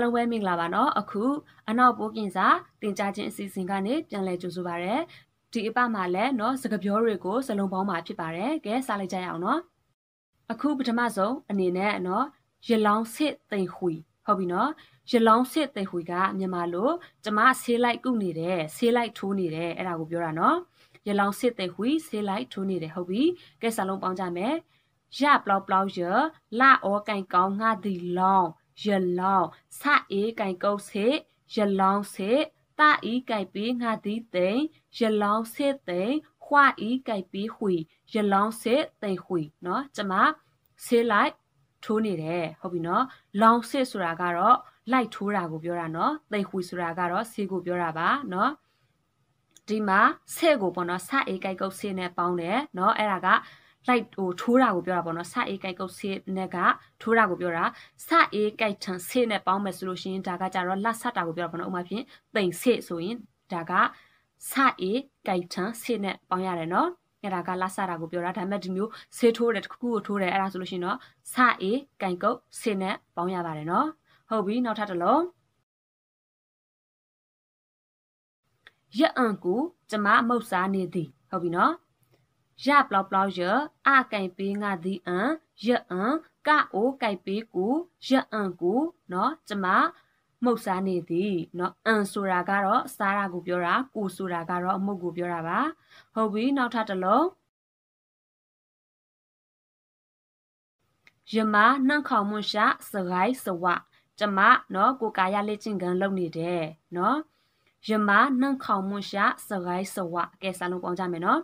အားလုံးပဲမင်္ဂလာပါနော်အခုအနောက်ပိုးကင်စာတင် जा ခြင်းအစီအစဉ်ကနေပြန်လည်ကြိုဆိုပါရစေဒီအပမှာလည်းနော်စကပြောတွေကိုစလုံးပေါင်းမှာဖြစ်ပါတယ်ကဲစလိုက်ကြရအောင်နော်အခုပထမဆုံးအနေနဲ့နော်ရလောင်စစ်တိမ်ခွီဟုတ်ပြီနော်ရလောင်စစ်တိမ်ခွီကမြန်မာလိုကျမဆေးလိုက်ကုနေတယ်ဆေးလိုက်ထိုးနေတယ်အဲ့ဒါကိုပြောတာနော်ရလောင်စစ်တိမ်ခွီဆေးလိုက်ထိုးနေတယ်ဟုတ်ပြီကဲစလုံးပေါင်းကြမယ်ရပလောက်ပလောက်ရလာအောကန်ကောင်းငါဒီလောင်ရလောင်းစအေးကန်ကုတ်စေရလောင်းစေတဤကိုက်ပေးငါသည်တိန်ရလောင်းစေတိန်ခွာဤကိုက်ပေးခွေရလောင်းစေတိန်ခွေเนาะကျမဆေးလိုက်ထိုးနေတယ်ဟုတ်ပြီနော်လောင်းစစ်ဆိုတာကတော့လိုက်ထိုးတာကိုပြောတာနော်တိတ်ခွေဆိုတာကတော့ဆေးကိုပြောတာပါနော်ဒီမှာဆဲ့ကိုပေါ့နော်ဆအေးကိုက်ကုတ်ဆေးနဲ့ပေါင်းတယ်နော်အဲ့ဒါကလိုက်ဟိုထိုးတာကိုပြောတာပေါ့နော်စအေးကြိုက်ကုတ်ဆေးနဲ့ကထိုးတာကိုပြောတာစအေးကြိုက်ထန်ဆေးနဲ့ပေါင်းမယ်ဆိုလို့ရှိရင်ဒါကကြတော့လတ်ဆတ်တာကိုပြောတာပေါ့နော်ဥပမာဖြင့်ပိန်ဆေးဆိုရင်ဒါကစအေးကြိုက်ထန်ဆေးနဲ့ပေါင်းရတယ်နော်အဲ့ဒါကလဆတာကိုပြောတာဒါပေမဲ့ဒီမျိုးဆေးထိုးတဲ့တစ်ခုကိုထိုးတယ်အဲ့ဒါဆိုလို့ရှိရင်တော့စအေးကြိုင်ကုတ်ဆေးနဲ့ပေါင်းရပါတယ်နော်ဟုတ်ပြီနောက်ထပ်တစ်လုံးရက်အံကိုကျမမုတ်စားနေသည် ဟုတ်ပြီနော်ရပလောက်ပလောက်ရအကင်ပေးငါဒီအန်ရအန်ကအိုကင်ပေးကိုရအန်ကိုနော်ကျမမုတ်စားနေသည်နော်အန်ဆိုတာကတော့စားတာကိုပြောတာကိုဆိုတာကတော့အမုတ်ကိုပြောတာပါ ဟုတ်ပြီနောက်ထပ်တစ်လုံးယမနှန့်ခေါမွန်ရှာစရိုင်းစဝကျမနော်ကိုကာယလက်ချင်းကန်လုပ်နေတယ်နော်ယမနှန့်ခေါမွန်ရှာစရိုင်းစဝကဲစာလုံးပေါင်းကြမယ်နော်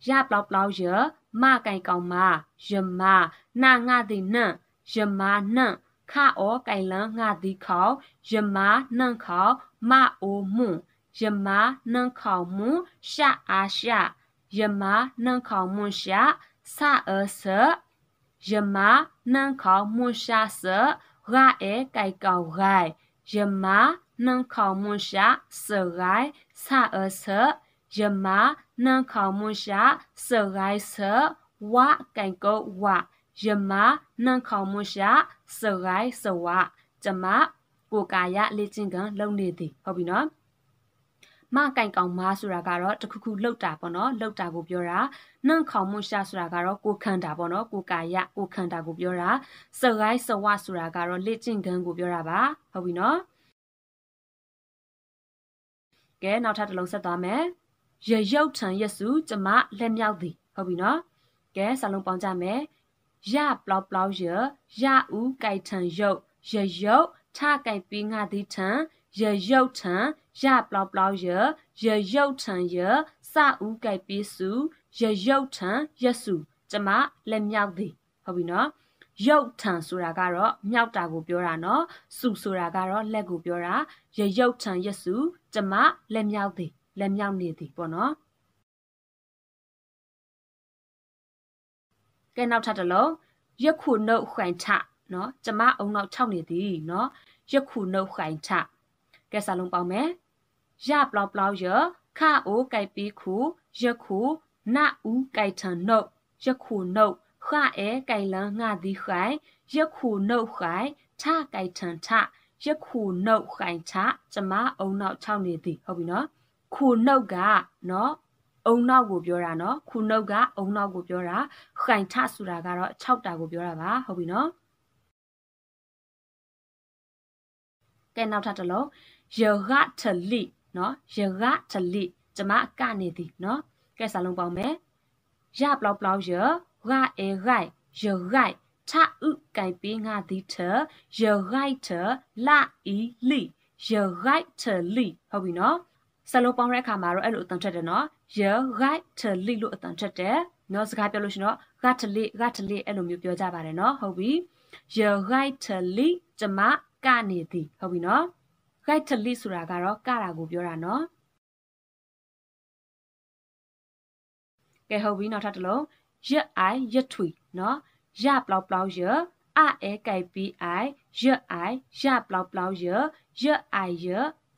Rạp lọc lọc giữa ma cây còn mà, dùm mà, na ngà thì nâng, dùm mà nâng, khá ổ cây lớn ngà thì khó, dùm mà nâng khó, ma ô mù, dùm mà nâng khó mù, xa á xa, dùm mà nâng khó mù xa, xa ở xa. Dùm mà nâng khó mù xa xa, ra ế cây cầu gài, dùm mà nâng khó mù xa, xa gái, xa ở xa. ယမနှန်ခေါမွန်ရှာစရိုင်းဆဝကန်ကောဝယမနှန်ခေါမွန်ရှာစရိုင်းဆဝကျမကိုကာယလေ့ကျင့်ခန်းလုပ်နေသည်ဟုတ်ပြီနော် မကင်ကောင်မားဆိုတာကတော့တခုခုလှုပ်တာပေါ့နော်လှုပ်တာကိုပြောတာနှန့်ခေါင်မှုရှာဆိုတာကတော့ကိုခန္ဓာပေါ့နော် ကိုကာယကိုခန္ဓာကိုပြောတာစကိုင်းစဝဆိုတာကတော့လက်ကျင့်ခန်းကိုပြောတာပါဟုတ်ပြီနော်ကဲနောက်ထပ်တစ်လုံးဆက်သွားမယ်ရရုတ်ထံရက်စုကျမလက်မြောက်သည်ဟုတ်ပြီနော်ကဲစာလုံးပေါင်းကြမယ်ရပလောက်ပလောက်ရရဥကြိုက်ထံရုတ်ရရုတ်ထကြိုက်ပြီးငါသည်ထံရရုတ်ထံရပလောက်ပလောက်ရရရုတ်ထံရစဥကြိုက်ပြီးစုရရုတ်ထံရက်စုကျမလက်မြောက်သည်ဟုတ်ပြီနော်ရုတ်ထံဆိုတာကတော့မြောက်တာကိုပြောတာနော်စုဆိုတာကတော့လက်ကိုပြောတာရရုတ်ထံရက်စုကျမလက်မြောက်သည်လက်မြောက်နေသည်ပေါ့နော်ကဲနောက်ထပ်တစ်လုံးယခုနှုတ်ခိုင်ထနော်ကျမအုံနောက်၆နေသည်နော်ယခုနှုတ်ခိုင်ထကဲစာလုံးပေါင်းမယ်ရပလောက်ပလောက်ယခအိုကိုက်ပီခုယခုနအူကိုက်ထန်နှုတ်ယခုနှုတ်ခအဲကိုင်လန်းငါသည်ခိုင်ယခုနှုတ်ခိုင်ထကိုက်ထန်ထယခုနှုတ်ခိုင်ထကျမအုံနောက်၆နေသည်ဟုတ်ပြီနော်ခုနှုတ်ကနော်အုံနောက်ကိုပြောတာနော်ခုနှုတ်ကအုံနောက်ကိုပြောတာခိုင်ထဆိုတာကတော့6တာကိုပြောတာပါဟုတ်ပြီနော်ကဲနောက်ထပ်တစ်လုံးယဂထလိနော်ယဂထလိကျမကနေသည်နော်ကဲစာလုံးပေါင်းမယ်ရပလောက်ပလောက်ယဂအေဂိုင်ယဂိုင်ထဥကင်ပေးငါသည်ထယဂိုင်ထလာဤလိယဂိုင်ထလိဟုတ်ပြီနော်ဆက်လို့ပေါင်းတဲ့အခါမှာတော့အဲ့လိုအတန်ထွက်တယ်နော် your right to lead လို့အတန်ထွက်တယ်နော်စကားပြောလို့ရှိရင်တော့ got to lead got to lead အဲ့လိုမျိုးပြောကြပါတယ်နော်ဟုတ်ပြီ your right to lead ကျမကနေသည် ဟုတ်ပြီနော် right to lead ဆိုတာကတော့ကတာကိုပြောတာနော်ကဲဟုတ်ပြီနောက်ထပ်တစ်လုံး y i y thui နော် y plau plau y a e kai pi i y i y plau plau y y i y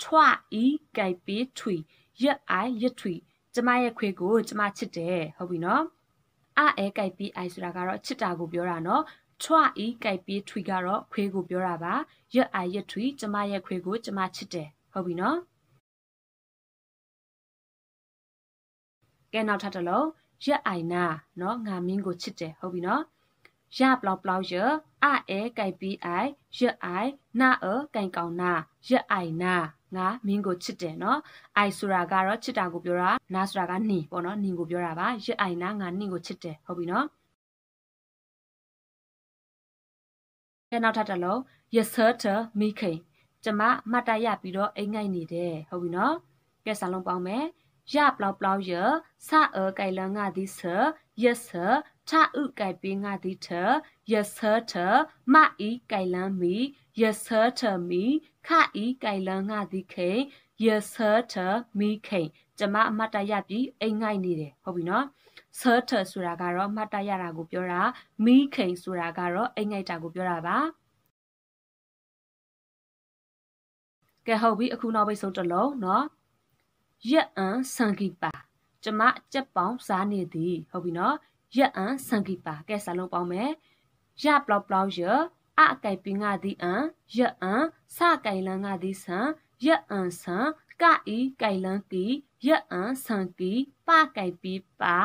ထွာဤไก่ပေးထွီရွတ်အိုင်ရွတ်ထွီကျမရဲ့ခွေကို ကျမချစ်တယ်ဟုတ်ပြီနော်အအဲไก่ပေးအိုင်ဆိုတာကတော့ချစ်တာကိုပြောတာနော်ထွာဤไก่ပေးထွီကတော့ခွေကိုပြောတာပါရွတ်အိုင်ရွတ်ထွီကျမရဲ့ခွေကိုကျမချစ်တယ်ဟုတ်ပြီနော်ကဲနောက်ထပ်တစ်လုံးရက်အိုင်နာ နော်ငါမင်းကိုချစ်တယ်ဟုတ်ပြီနော်ရပလောက်ပလောက်ရအအဲไก่ပေးအိုင်ရွတ်အိုင်နာအไก่ကောင်နာရွတ်အိုင်နာငါမင်းကိုချစ်တယ်နော်အိုင်ဆိုတာကတော့ချစ်တာကိုပြောတာနာဆိုတာကနင်ပေါ့နော်နင်ကိုပြောတာပါရစ်အိုင်နာငါနင်ကိုချစ်တယ်ဟုတ်ပြီနော်ကဲနောက်ထပ်တစ်လုံး yes sir မိခိန်ကျမမတ်တရပြီးတော့အိမ်ငိုက်နေတယ်ဟုတ်ပြီနော်ကဲစာလုံးပေါင်းမယ်ရပလောက်ပလောက်ရစအကိုင်လန်ငါဒီဆာ yes sir ထဥကైပေးငါသည်ထယဆာထမအီကైလမ်းမီယဆာထမီခအီကైလမ်းငါသည်ခိယဆာထမီခိကျမအမတ်တရပြီအိမ်ငိုက်နေတယ်ဟုတ်ပြီနော်ဆာထဆိုတာကတော့အမတ်တရတာကိုပြောတာမီခိဆိုတာကတော့အိမ်ငိုက်တာကိုပြောတာပါကဲဟုတ်ပြီအခုနောက်ပိတ်ဆုံးတစ်လုံးเนาะရက်အန်ဆန်ကီပါကျမအကြက်ပေါင်းစားနေသည်ဟုတ်ပြီเนาะရက်အန်ဆန်ကီပါကဲဆာလုံးပေါင်းမယ်ရပလောက်ပလောက်ရအအကိုင်ပင်ငါဒီအန်ရက်အန်စကိုင်လန်ငါဒီဆန်ရက်အန်ဆန်ကအီကိုင်လန်ကီရက်အန်ဆန်ကီပကိုင်ပီပါ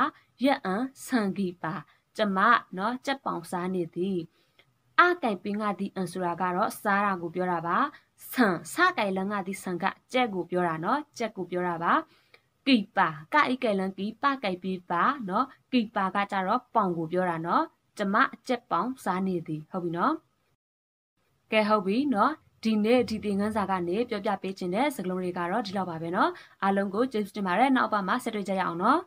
ရက်အန်ဆန်ကီပါကျမနော်ကြက်ပေါင်စားနေသည်အကိုင်ပင်ငါဒီအန်ဆိုတာကတော့စားတာကိုပြောတာပါဆန်စကိုင်လန်ငါဒီဆန်ကကြက်ကိုပြောတာနော်ကြက်ကိုပြောတာပါကိပါကအီကဲလန်ကီပကైပီပါနော်ကိပါကကြတော့ပေါင်ကိုပြောတာနော်ကျမအချက်ပေါင်စားနေသည်ဟုတ်ပြီနော်ကဲဟုတ်ပြီနော်ဒီနေ့ဒီသင်ခန်းစာကနေပြောပြပေးခြင်းတဲ့စကားလုံးတွေကတော့ဒီလောက်ပါပဲเนาะအားလုံးကိုကျေးဇူးတင်ပါတယ်နောက်ပါမှာဆက်တွေ့ကြရအောင်เนาะ